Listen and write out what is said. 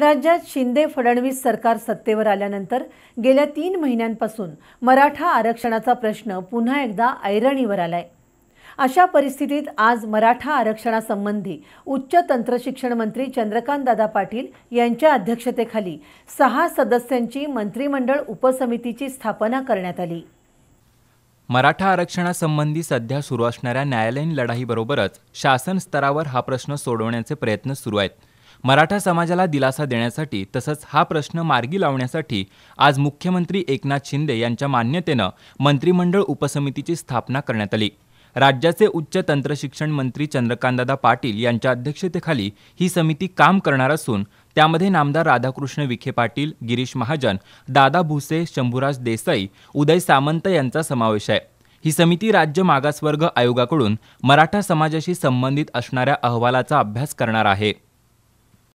राज्यात शिंदे फडणवीस सरकार सत्तेवर आल्यानंतर गेल्या तीन महिन्यांपासून मराठा आरक्षणाचा प्रश्न पुन्हा एकदा ऐरणीवर आलाय अशा परिस्थितीत आज मराठा आरक्षणासंबंधी उच्च तंत्रशिक्षण मंत्री चंद्रकांतदादा पाटील यांच्या अध्यक्षतेखाली सहा सदस्यांची मंत्रिमंडळ उपसमितीची स्थापना करण्यात आली मराठा आरक्षणासंबंधी सध्या सुरू असणाऱ्या न्यायालयीन लढाईबरोबरच शासन स्तरावर हा प्रश्न सोडवण्याचे प्रयत्न सुरू आहेत मराठा समाजाला दिलासा देण्यासाठी तसंच हा प्रश्न मार्गी लावण्यासाठी आज मुख्यमंत्री एकनाथ शिंदे यांच्या मान्यतेनं मंत्रिमंडळ उपसमितीची स्थापना करण्यात आली राज्याचे उच्च तंत्रशिक्षण मंत्री चंद्रकांतदा पाटील यांच्या अध्यक्षतेखाली ही समिती काम करणार असून त्यामध्ये नामदार राधाकृष्ण विखे पाटील गिरीश महाजन दादा भुसे शंभूराज देसाई उदय सामंत यांचा समावेश आहे ही समिती राज्य मागासवर्ग आयोगाकडून मराठा समाजाशी संबंधित असणाऱ्या अहवालाचा अभ्यास करणार आहे